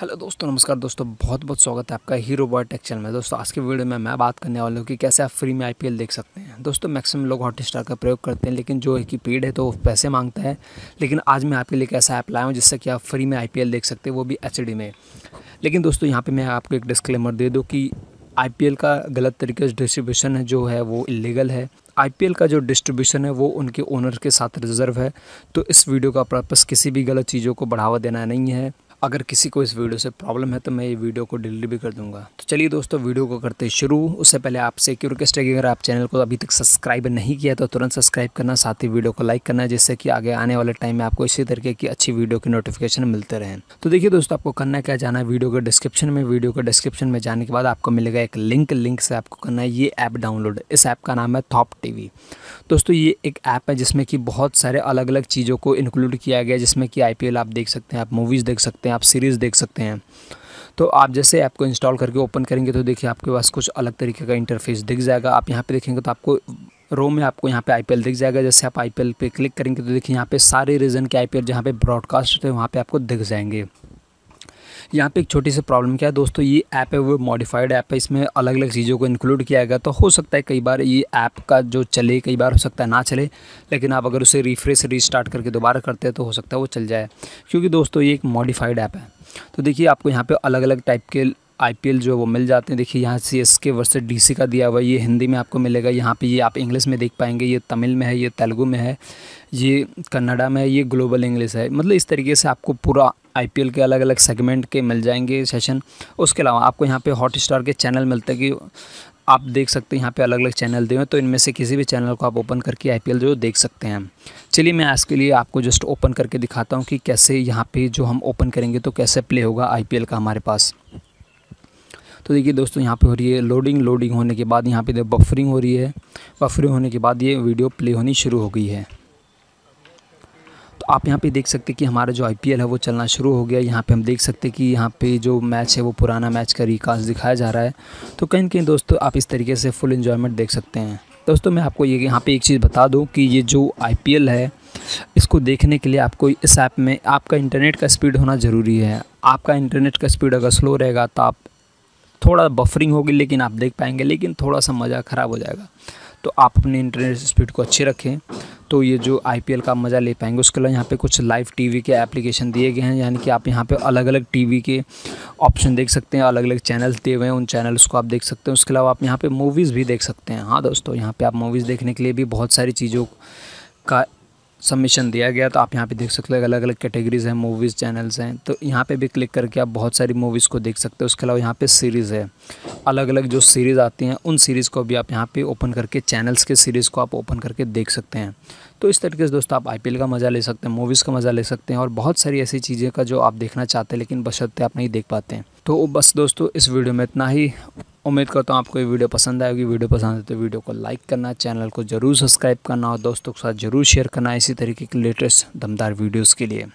hello दोस्तों नमस्कार दोस्तों बहुत बहुत स्वागत है आपका हीरो बॉय टेक चैनल में दोस्तों आज के वीडियो में मैं बात करने वाला हूँ कि कैसे आप फ्री में आईपीएल देख सकते हैं दोस्तों मैक्सिमम लोग हॉटस्टार का प्रयोग करते हैं लेकिन जो एक पेड है तो वो पैसे मांगता है लेकिन आज मैं आपके लिए एक ऐसा ऐप लाया हूँ जिससे कि आप फ्री में आई देख सकते हैं वो भी एच में लेकिन दोस्तों यहाँ पर मैं आपको एक डिस्क्लेमर दे दूँ कि आई का गलत तरीके से डिस्ट्रीब्यूशन है जो है वो इलीगल है आई का जो डिस्ट्रीब्यूशन है वो उनके ओनर के साथ रिजर्व है तो इस वीडियो का पर्पस किसी भी गलत चीज़ों को बढ़ावा देना नहीं है अगर किसी को इस वीडियो से प्रॉब्लम है तो मैं ये वीडियो को डिलीट भी कर दूंगा तो चलिए दोस्तों वीडियो को करते शुरू उससे पहले आपसे एक रिक्वेस्ट है कि अगर आप चैनल को अभी तक सब्सक्राइब नहीं किया तो तुरंत सब्सक्राइब करना साथ ही वीडियो को लाइक करना जिससे कि आगे आने वाले टाइम में आपको इसी तरीके की अच्छी वीडियो की नोटिफिकेशन मिलते रहें तो देखिए दोस्तों आपको करना क्या जाना है वीडियो के डिस्क्रिप्शन में वीडियो के डिस्क्रिप्शन में जाने के बाद आपको मिलेगा एक लिंक लिंक से आपको करना है ये ऐप डाउनलोड इस ऐप का नाम है थॉप टी दोस्तों ये एक ऐप है जिसमें कि बहुत सारे अलग अलग चीज़ों को इंक्लूड किया गया जिसमें कि आई आप देख सकते हैं आप मूवीज़ देख सकते हैं हैं आप सीरीज़ देख सकते हैं तो आप जैसे ऐप को इंस्टॉल करके ओपन करेंगे तो देखिए आपके पास कुछ अलग तरीके का इंटरफेस दिख जाएगा आप यहाँ पे देखेंगे तो आपको रो में आपको यहाँ पे आईपीएल दिख जाएगा जैसे आप आईपीएल पे क्लिक करेंगे तो देखिए यहाँ पे सारे रीजन के आईपीएल जहाँ पे ब्रॉडकास्ट होते हैं वहाँ पे आपको दिख जाएंगे यहाँ पे एक छोटी सी प्रॉब्लम क्या है दोस्तों ये ऐप है वो मॉडिफाइड ऐप है इसमें अलग अलग चीज़ों को इंक्लूड किया गया तो हो सकता है कई बार ये ऐप का जो चले कई बार हो सकता है ना चले लेकिन आप अगर उसे रिफ्रेश रिस्टार्ट करके दोबारा करते हैं तो हो सकता है वो चल जाए क्योंकि दोस्तों ये एक मॉडिफाइड ऐप है तो देखिए आपको यहाँ पर अलग अलग टाइप के आई जो है वो मिल जाते हैं देखिए यहाँ सी एस के वर्ष डी सी का दिया हुआ है ये हिंदी में आपको मिलेगा यहाँ पे ये आप इंग्लिश में देख पाएंगे ये तमिल में है ये तेलुगू में है ये कन्नडा में है ये ग्लोबल इंग्लिश है मतलब इस तरीके से आपको पूरा आईपीएल के अलग अलग सेगमेंट के मिल जाएंगे सेशन उसके अलावा आपको यहाँ पे हॉट स्टार के चैनल मिलते हैं कि आप देख सकते हैं यहाँ पे अलग अलग चैनल दिए हैं तो इनमें से किसी भी चैनल को आप ओपन करके आईपीएल जो देख सकते हैं चलिए मैं आज के लिए आपको जस्ट ओपन करके दिखाता हूँ कि कैसे यहाँ पे जो हम ओपन करेंगे तो कैसे प्ले होगा आईपीएल का हमारे पास तो देखिए दोस्तों यहाँ पे हो रही है लोडिंग लोडिंग होने के बाद यहाँ पे बफरिंग हो रही है बफरिंग होने के बाद ये वीडियो प्ले होनी शुरू हो गई है आप यहाँ पे देख सकते कि हमारा जो आईपीएल है वो चलना शुरू हो गया यहाँ पे हम देख सकते हैं कि यहाँ पे जो मैच है वो पुराना मैच का रिकास्ट दिखाया जा रहा है तो कहीं कहीं दोस्तों आप इस तरीके से फुल इन्जॉयमेंट देख सकते हैं दोस्तों मैं आपको ये यहाँ पे एक चीज़ बता दूँ कि ये जो आई है इसको देखने के लिए आपको इस ऐप में आपका इंटरनेट का स्पीड होना ज़रूरी है आपका इंटरनेट का स्पीड अगर स्लो रहेगा तो आप थोड़ा बफरिंग होगी लेकिन आप देख पाएंगे लेकिन थोड़ा सा मज़ा ख़राब हो जाएगा तो आप अपने इंटरनेट स्पीड को अच्छे रखें तो ये जो आई का मज़ा ले पाएंगे उसके अलावा यहाँ पे कुछ लाइव टी के एप्लीकेशन दिए गए हैं यानी कि आप यहाँ पर अलग अलग टी के ऑप्शन देख सकते हैं अलग अलग चैनल्स दिए हुए हैं उन चैनल्स को आप देख सकते हैं उसके अलावा आप यहाँ पर मूवीज़ भी देख सकते हैं हाँ दोस्तों यहाँ पर आप मूवीज़ देखने के लिए भी बहुत सारी चीज़ों का सबमिशन दिया गया तो आप यहाँ पे देख सकते हो अलग अलग कैटेगरीज़ हैं मूवीज़ चैनल्स हैं तो यहाँ पे भी क्लिक करके आप बहुत सारी मूवीज़ को देख सकते हो उसके अलावा यहाँ पे सीरीज़ है अलग अलग जो सीरीज़ आती हैं उन सीरीज़ को भी आप यहाँ पे ओपन करके चैनल्स के सीरीज़ को आप ओपन करके देख सकते हैं तो इस तरीके से दोस्तों आप आई का मज़ा ले सकते हैं मूवीज़ का मज़ा ले सकते हैं और बहुत सारी ऐसी चीज़ें का जो आप देखना चाहते हैं लेकिन बशर्ते आप नहीं देख पाते हैं तो बस दोस्तों इस वीडियो में इतना ही उम्मीद करता हूँ आपको ये वीडियो पसंद आएगी वीडियो पसंद आए तो वीडियो को लाइक करना चैनल को जरूर सब्सक्राइब करना और दोस्तों के साथ जरूर शेयर करना इसी तरीके के लेटेस्ट दमदार वीडियोज़ के लिए